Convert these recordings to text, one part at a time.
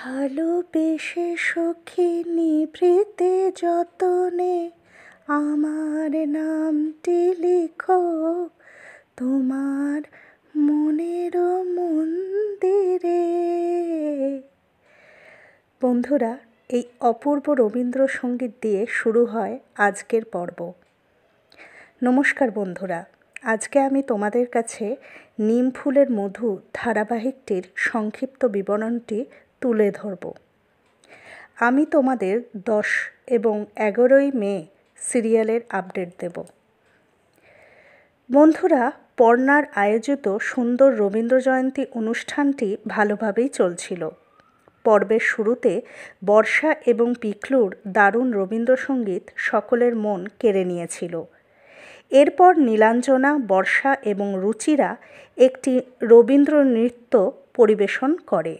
ভালোবেসে সখী নিভৃতে যতনে আমার নামটি লিখ তোমার মনের মন্দিরে বন্ধুরা এই অপূর্ব রবীন্দ্রসঙ্গীত দিয়ে শুরু হয় আজকের পর্ব নমস্কার বন্ধুরা আজকে আমি তোমাদের কাছে নিম ফুলের মধু ধারাবাহিকটির সংক্ষিপ্ত বিবরণটি তুলে ধরব আমি তোমাদের দশ এবং এগারোই মে সিরিয়ালের আপডেট দেব বন্ধুরা পর্ণার আয়োজিত সুন্দর রবীন্দ্র জয়ন্তী অনুষ্ঠানটি ভালোভাবেই চলছিল পর্বের শুরুতে বর্ষা এবং পিকলুর দারুণ রবীন্দ্রসঙ্গীত সকলের মন কেড়ে নিয়েছিল এরপর নীলাঞ্জনা বর্ষা এবং রুচিরা একটি রবীন্দ্র নৃত্য পরিবেশন করে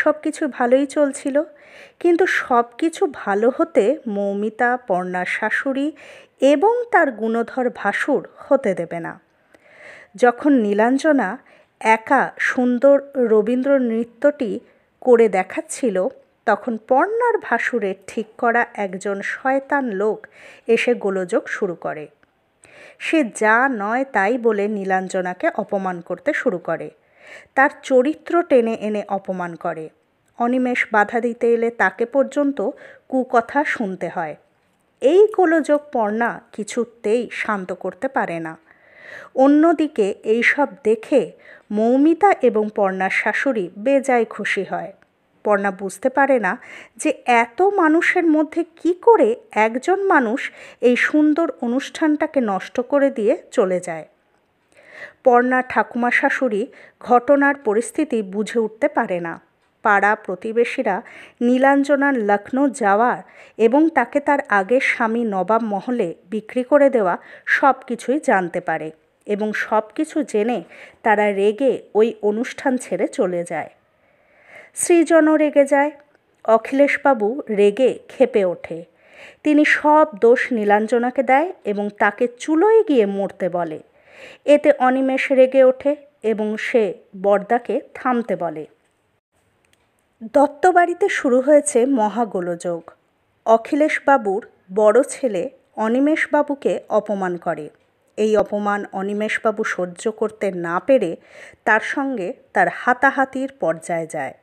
সব কিছু ভালোই চলছিল কিন্তু সব কিছু ভালো হতে মৌমিতা পর্ণার শাশুড়ি এবং তার গুণধর ভাসুর হতে দেবে না যখন নীলাঞ্জনা একা সুন্দর রবীন্দ্র নৃত্যটি করে দেখাচ্ছিল তখন পর্ণার ভাসুরের ঠিক করা একজন শয়তান লোক এসে গোলযোগ শুরু করে সে যা নয় তাই বলে নীলাঞ্জনাকে অপমান করতে শুরু করে তার চরিত্র টেনে এনে অপমান করে অনিমেষ বাধা দিতে এলে তাকে পর্যন্ত কুকথা শুনতে হয় এই কোলোযোগ পর্ণা কিছুতেই শান্ত করতে পারে না অন্যদিকে এইসব দেখে মৌমিতা এবং পর্ণার শাশুড়ি বেজায় খুশি হয় পর্ণা বুঝতে পারে না যে এত মানুষের মধ্যে কি করে একজন মানুষ এই সুন্দর অনুষ্ঠানটাকে নষ্ট করে দিয়ে চলে যায় পর্ণা ঠাকুমা শাশুড়ি ঘটনার পরিস্থিতি বুঝে উঠতে পারে না পাড়া প্রতিবেশীরা নীলাঞ্জনার লখনৌ যাওয়ার এবং তাকে তার আগের স্বামী নবাব মহলে বিক্রি করে দেওয়া সব কিছুই জানতে পারে এবং সব কিছু জেনে তারা রেগে ওই অনুষ্ঠান ছেড়ে চলে যায় সৃজনও রেগে যায় অখিলেশবাবু রেগে খেপে ওঠে তিনি সব দোষ নীলাঞ্জনাকে দেয় এবং তাকে চুলোয় গিয়ে মরতে বলে এতে অনিমেষ রেগে ওঠে এবং সে বর্দাকে থামতে বলে দত্তবাড়িতে শুরু হয়েছে মহাগোলযোগ অখিলেশবাবুর বড় ছেলে অনিমেষবাবুকে অপমান করে এই অপমান অনিমেষবাবু সহ্য করতে না পেরে তার সঙ্গে তার হাতাহাতির পর্যায়ে যায়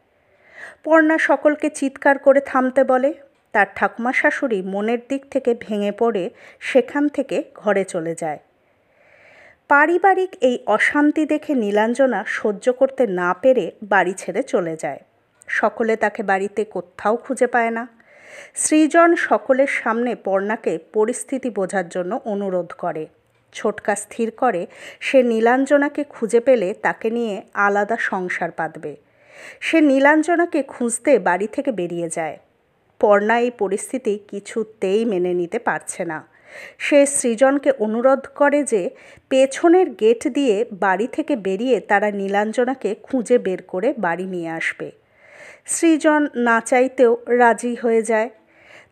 পর্ণা সকলকে চিৎকার করে থামতে বলে তার ঠাকুমা শাশুড়ি মনের দিক থেকে ভেঙে পড়ে সেখান থেকে ঘরে চলে যায় পারিবারিক এই অশান্তি দেখে নীলাঞ্জনা সহ্য করতে না পেরে বাড়ি ছেড়ে চলে যায় সকলে তাকে বাড়িতে কোথাও খুঁজে পায় না সৃজন সকলের সামনে পর্ণাকে পরিস্থিতি বোঝার জন্য অনুরোধ করে ছোটকা স্থির করে সে নীলাঞ্জনাকে খুঁজে পেলে তাকে নিয়ে আলাদা সংসার পাতবে সে নীলাঞ্জনাকে খুঁজতে বাড়ি থেকে বেরিয়ে যায় পর্ণা এই পরিস্থিতি কিছুতেই মেনে নিতে পারছে না সে সৃজনকে অনুরোধ করে যে পেছনের গেট দিয়ে বাড়ি থেকে বেরিয়ে তারা নীলাঞ্জনাকে খুঁজে বের করে বাড়ি নিয়ে আসবে সৃজন না চাইতেও রাজি হয়ে যায়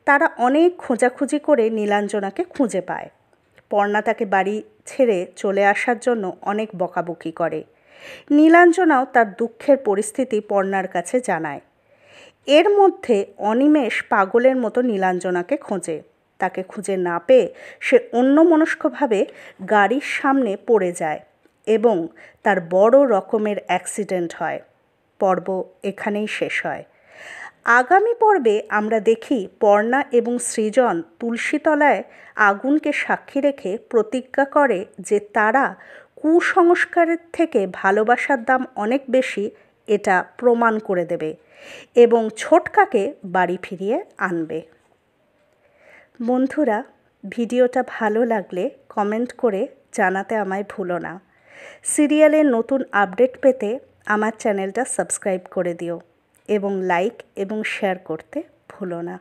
তারা অনেক খোঁজাখুঁজি করে নীলাঞ্জনাকে খুঁজে পায় পর্ণা তাকে বাড়ি ছেড়ে চলে আসার জন্য অনেক বকাবকি করে নীলাঞ্জনাও তার দুঃখের পরিস্থিতি পর্ণার কাছে জানায় এর মধ্যে অনিমেষ পাগলের মতো নীলাঞ্জনাকে খোঁজে তাকে খুঁজে না পেয়ে সে অন্যমনস্কভাবে গাড়ির সামনে পড়ে যায় এবং তার বড় রকমের অ্যাক্সিডেন্ট হয় পর্ব এখানেই শেষ হয় আগামী পর্বে আমরা দেখি পর্ণা এবং সৃজন তুলসীতলায় আগুনকে সাক্ষী রেখে প্রতিজ্ঞা করে যে তারা কুসংস্কারের থেকে ভালোবাসার দাম অনেক বেশি এটা প্রমাণ করে দেবে এবং ছোটকাকে বাড়ি ফিরিয়ে আনবে বন্ধুরা ভিডিওটা ভালো লাগলে কমেন্ট করে জানাতে আমায় ভুলো না সিরিয়ালের নতুন আপডেট পেতে আমার চ্যানেলটা সাবস্ক্রাইব করে দিও এবং লাইক এবং শেয়ার করতে ভুলো না